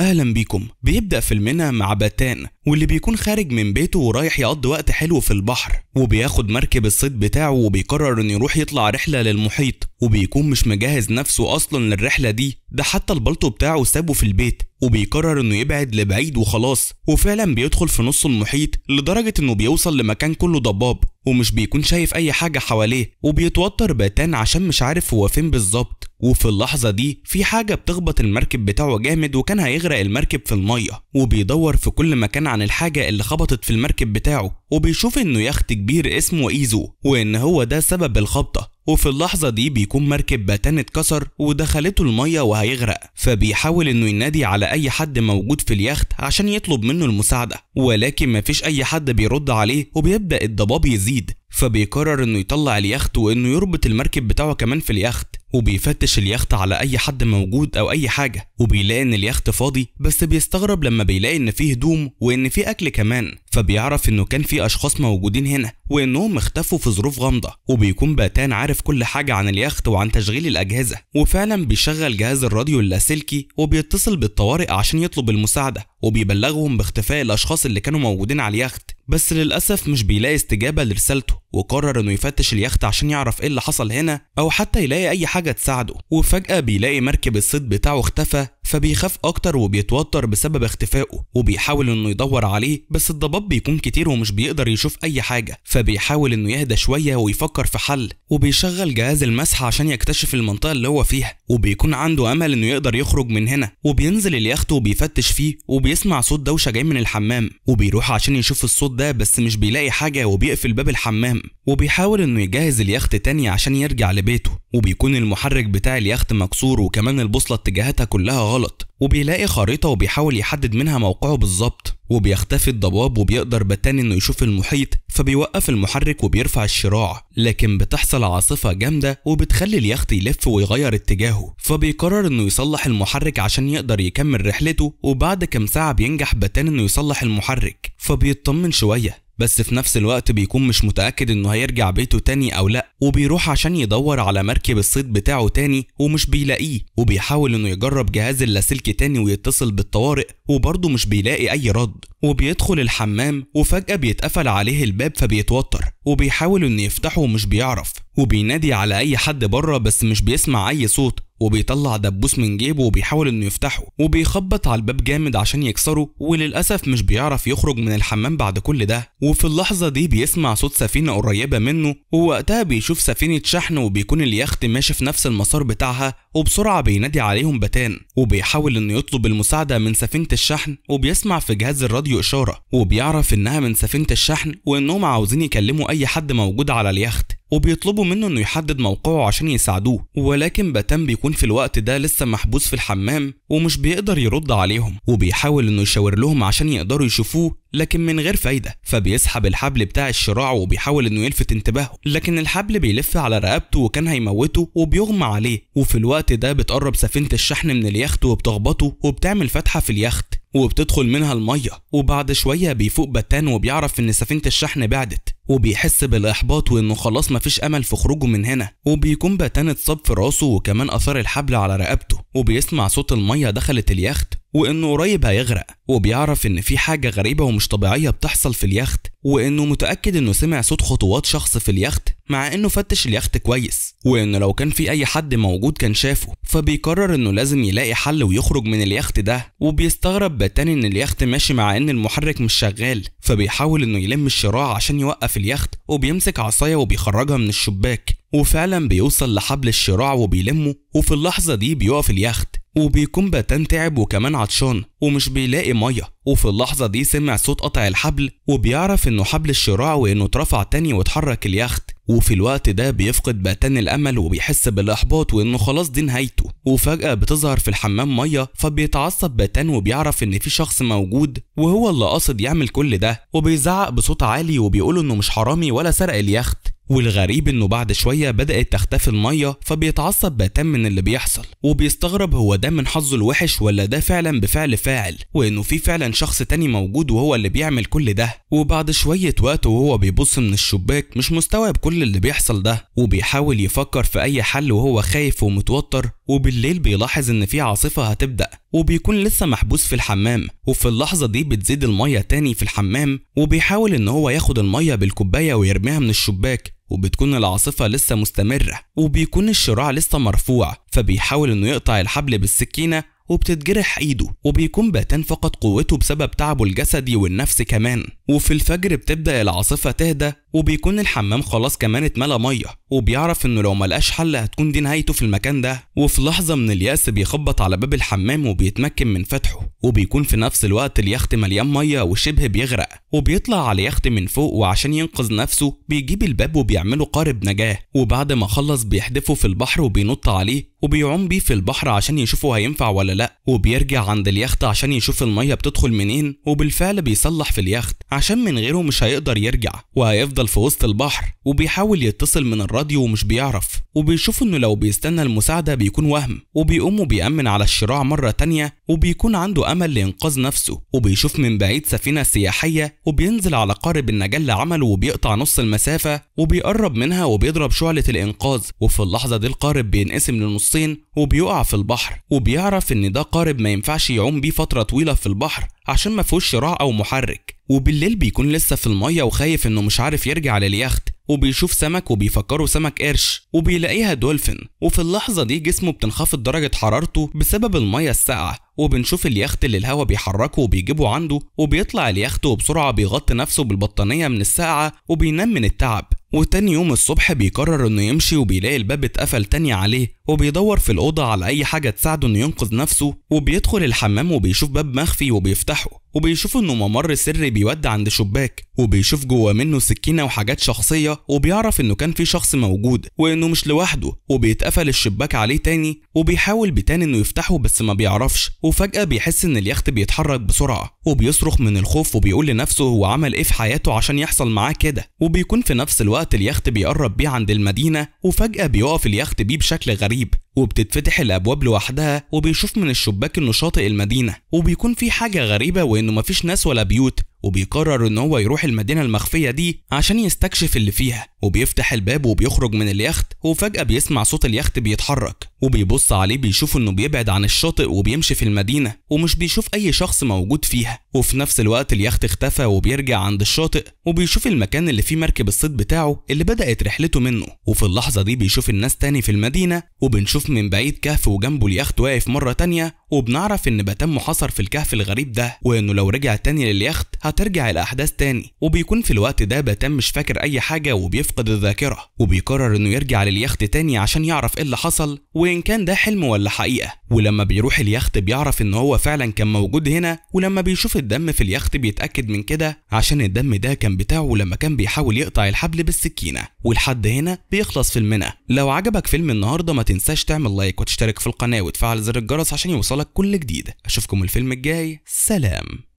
اهلا بيكم بيبدا فيلمنا مع باتان واللي بيكون خارج من بيته ورايح يقضي وقت حلو في البحر وبياخد مركب الصيد بتاعه وبيقرر انه يروح يطلع رحله للمحيط وبيكون مش مجهز نفسه اصلا للرحله دي ده حتى البلطو بتاعه سابه في البيت وبيقرر انه يبعد لبعيد وخلاص وفعلا بيدخل في نص المحيط لدرجه انه بيوصل لمكان كله ضباب ومش بيكون شايف اي حاجه حواليه وبيتوتر باتان عشان مش عارف هو فين بالظبط وفي اللحظه دي في حاجه بتخبط المركب بتاعه جامد وكان هيغرق المركب في الميه وبيدور في كل مكان عن الحاجه اللي خبطت في المركب بتاعه وبيشوف انه يخت كبير اسمه ايزو وان هو ده سبب الخبطه وفي اللحظة دي بيكون مركب باتان اتكسر ودخلته المية وهيغرق فبيحاول انه ينادي على اي حد موجود في اليخت عشان يطلب منه المساعدة ولكن مفيش اي حد بيرد عليه وبيبدأ الضباب يزيد فبيقرر انه يطلع اليخت وانه يربط المركب بتاعه كمان في اليخت وبيفتش اليخت على اي حد موجود او اي حاجه وبيلاقي ان اليخت فاضي بس بيستغرب لما بيلاقي ان فيه هدوم وان فيه اكل كمان فبيعرف انه كان في اشخاص موجودين هنا وانهم اختفوا في ظروف غامضه وبيكون باتان عارف كل حاجه عن اليخت وعن تشغيل الاجهزه وفعلا بيشغل جهاز الراديو اللاسلكي وبيتصل بالطوارئ عشان يطلب المساعده وبيبلغهم باختفاء الاشخاص اللي كانوا موجودين على اليخت بس للأسف مش بيلاقي استجابة لرسالته وقرر انه يفتش اليخت عشان يعرف ايه اللي حصل هنا او حتى يلاقي اي حاجة تساعده وفجأة بيلاقي مركب الصيد بتاعه اختفى فبيخاف اكتر وبيتوتر بسبب اختفائه وبيحاول انه يدور عليه بس الضباب بيكون كتير ومش بيقدر يشوف اي حاجه فبيحاول انه يهدى شويه ويفكر في حل وبيشغل جهاز المسح عشان يكتشف المنطقه اللي هو فيها وبيكون عنده امل انه يقدر يخرج من هنا وبينزل اليخت وبيفتش فيه وبيسمع صوت دوشه جاي من الحمام وبيروح عشان يشوف الصوت ده بس مش بيلاقي حاجه وبيقفل باب الحمام وبيحاول انه يجهز اليخت تاني عشان يرجع لبيته وبيكون المحرك بتاع اليخت مكسور وكمان البوصله اتجاهاتها كلها غلط وبيلاقي خريطة وبيحاول يحدد منها موقعه بالظبط وبيختفي الضباب وبيقدر بتان انه يشوف المحيط فبيوقف المحرك وبيرفع الشراع لكن بتحصل عاصفة جامدة وبتخلي اليخت يلف ويغير اتجاهه فبيقرر انه يصلح المحرك عشان يقدر يكمل رحلته وبعد كام ساعة بينجح بتان انه يصلح المحرك فبيطمن شوية بس في نفس الوقت بيكون مش متأكد إنه هيرجع بيته تاني أو لأ وبيروح عشان يدور على مركب الصيد بتاعه تاني ومش بيلاقيه وبيحاول إنه يجرب جهاز اللاسلكي تاني ويتصل بالطوارئ وبرضه مش بيلاقي أي رد وبيدخل الحمام وفجأة بيتقفل عليه الباب فبيتوتر وبيحاول إنه يفتحه ومش بيعرف وبينادي على أي حد بره بس مش بيسمع أي صوت وبيطلع دبوس من جيبه وبيحاول انه يفتحه وبيخبط على الباب جامد عشان يكسره وللاسف مش بيعرف يخرج من الحمام بعد كل ده وفي اللحظه دي بيسمع صوت سفينه قريبه منه ووقتها بيشوف سفينه شحن وبيكون اليخت ماشي في نفس المسار بتاعها وبسرعه بينادي عليهم بتان وبيحاول انه يطلب المساعده من سفينه الشحن وبيسمع في جهاز الراديو اشاره وبيعرف انها من سفينه الشحن وانهم عاوزين يكلموا اي حد موجود على اليخت وبيطلبوا منه انه يحدد موقعه عشان يساعدوه ولكن بتان بيكون بيكون في الوقت ده لسه محبوس في الحمام ومش بيقدر يرد عليهم وبيحاول انه يشاور لهم عشان يقدروا يشوفوه لكن من غير فايده فبيسحب الحبل بتاع الشراع وبيحاول انه يلفت انتباههم لكن الحبل بيلف على رقبته وكان هيموته وبيغمى عليه وفي الوقت ده بتقرب سفينه الشحن من اليخت وبتخبطه وبتعمل فتحه في اليخت وبتدخل منها الميه وبعد شويه بيفوق بتان وبيعرف ان سفينه الشحن بعدت وبيحس بالاحباط وانه خلاص مفيش امل في خروجه من هنا وبيكون بتان اتصاب في راسه وكمان اثار الحبل على رقبته وبيسمع صوت الميه دخلت اليخت وانه قريب هيغرق وبيعرف ان في حاجه غريبه ومش طبيعيه بتحصل في اليخت وانه متاكد انه سمع صوت خطوات شخص في اليخت مع انه فتش اليخت كويس وإنه لو كان في أي حد موجود كان شافه فبيقرر إنه لازم يلاقي حل ويخرج من اليخت ده وبيستغرب بتاني إن اليخت ماشي مع إن المحرك مش شغال فبيحاول إنه يلم الشراع عشان يوقف اليخت وبيمسك عصاية وبيخرجها من الشباك وفعلا بيوصل لحبل الشراع وبيلمه وفي اللحظة دي بيقف اليخت وبيكون بتان تعب وكمان عطشان ومش بيلاقي ميه وفي اللحظة دي سمع صوت قطع الحبل وبيعرف انه حبل الشراع وانه اترفع تاني واتحرك اليخت وفي الوقت ده بيفقد باتان الامل وبيحس بالاحباط وانه خلاص دي نهايته وفجأة بتظهر في الحمام مية فبيتعصب باتان وبيعرف ان في شخص موجود وهو اللي قاصد يعمل كل ده وبيزعق بصوت عالي وبيقول انه مش حرامي ولا سرق اليخت والغريب انه بعد شويه بدات تختفي الميه فبيتعصب باتم من اللي بيحصل وبيستغرب هو ده من حظه الوحش ولا ده فعلا بفعل فاعل وانه في فعلا شخص تاني موجود وهو اللي بيعمل كل ده وبعد شويه وقت وهو بيبص من الشباك مش مستوعب كل اللي بيحصل ده وبيحاول يفكر في اي حل وهو خايف ومتوتر وبالليل بيلاحظ ان في عاصفه هتبدا وبيكون لسه محبوس في الحمام وفي اللحظه دي بتزيد الميه تاني في الحمام وبيحاول ان هو ياخد الميه بالكوبايه ويرميها من الشباك وبتكون العاصفة لسه مستمرة وبيكون الشراع لسه مرفوع فبيحاول انه يقطع الحبل بالسكينة وبتتجرح ايده وبيكون باتان فقد قوته بسبب تعبه الجسدي والنفسي كمان وفي الفجر بتبدأ العاصفة تهدى وبيكون الحمام خلاص كمان اتملى ميه وبيعرف انه لو ملقاش حل هتكون دي نهايته في المكان ده وفي لحظه من الياس بيخبط على باب الحمام وبيتمكن من فتحه وبيكون في نفس الوقت اليخت مليان ميه وشبه بيغرق وبيطلع على اليخت من فوق وعشان ينقذ نفسه بيجيب الباب وبيعمله قارب نجاه وبعد ما خلص بيحدفه في البحر وبينط عليه وبيعوم بيه في البحر عشان يشوفه هينفع ولا لا وبيرجع عند اليخت عشان يشوف الميه بتدخل منين وبالفعل بيصلح في اليخت عشان من غيره مش هيقدر يرجع وهيفضل بيشتغل في وسط البحر وبيحاول يتصل من الراديو ومش بيعرف وبيشوف انه لو بيستنى المساعدة بيكون وهم وبيقوم وبيأمن على الشراع مرة تانية وبيكون عنده أمل لإنقاذ نفسه وبيشوف من بعيد سفينة سياحية وبينزل على قارب النجاة اللي عمله وبيقطع نص المسافة وبيقرب منها وبيضرب شعلة الإنقاذ وفي اللحظة دي القارب بينقسم لنصين وبيقع في البحر وبيعرف ان ده قارب ما ينفعش يعوم بيه فترة طويلة في البحر عشان ما فيهوش شراع أو محرك وبالليل بيكون لسه في المية وخايف إنه مش عارف يرجع لليخت وبيشوف سمك وبيفكره سمك قرش وبيلاقيها دولفين وفي اللحظة دي جسمه بتنخفض درجة حرارته بسبب المية الساقعة وبنشوف اليخت اللي الهوا بيحركه وبيجيبه عنده وبيطلع اليخت وبسرعة بيغطي نفسه بالبطانية من الساقعة وبينام من التعب وتاني يوم الصبح بيقرر انه يمشي وبيلاقي الباب اتقفل تاني عليه وبيدور في الأوضة على أي حاجة تساعده إنه ينقذ نفسه وبيدخل الحمام وبيشوف باب مخفي وبيفتحه وبيشوف إنه ممر سري بيودي عند شباك وبيشوف جوه منه سكينة وحاجات شخصية وبيعرف إنه كان في شخص موجود وإنه مش لوحده وبيتقفل الشباك عليه تاني وبيحاول بتاني إنه يفتحه بس ما بيعرفش وفجأة بيحس إن اليخت بيتحرك بسرعة وبيصرخ من الخوف وبيقول لنفسه هو عمل إيه في حياته عشان يحصل معاه كده وبيكون في نفس الوقت اليخت بيقرب بيه عند المدينة وفجأة بيقف اليخت بيه بشكل غريب غريب وبتتفتح الابواب لوحدها وبيشوف من الشباك انه شاطئ المدينه وبيكون في حاجه غريبه وانه مفيش ناس ولا بيوت وبيقرر ان هو يروح المدينه المخفيه دي عشان يستكشف اللي فيها وبيفتح الباب وبيخرج من اليخت وفجأة بيسمع صوت اليخت بيتحرك وبيبص عليه بيشوف انه بيبعد عن الشاطئ وبيمشي في المدينة ومش بيشوف اي شخص موجود فيها وفي نفس الوقت اليخت اختفى وبيرجع عند الشاطئ وبيشوف المكان اللي فيه مركب الصيد بتاعه اللي بدأت رحلته منه وفي اللحظة دي بيشوف الناس تاني في المدينة وبنشوف من بعيد كهف وجنبه اليخت واقف مرة تانية وبنعرف ان بتم حصر في الكهف الغريب ده وانه لو رجع تاني لليخت هترجع الاحداث تاني وبيكون في الوقت ده بتم مش فاكر اي حاجة وبيفكر بيفقد الذاكرة وبيقرر انه يرجع لليخت تاني عشان يعرف ايه اللي حصل وان كان ده حلم ولا حقيقة ولما بيروح اليخت بيعرف ان هو فعلا كان موجود هنا ولما بيشوف الدم في اليخت بيتأكد من كده عشان الدم ده كان بتاعه لما كان بيحاول يقطع الحبل بالسكينة والحد هنا بيخلص فيلمنا لو عجبك فيلم النهاردة ما تنساش تعمل لايك وتشترك في القناة وتفعل زر الجرس عشان يوصلك كل جديد اشوفكم الفيلم الجاي سلام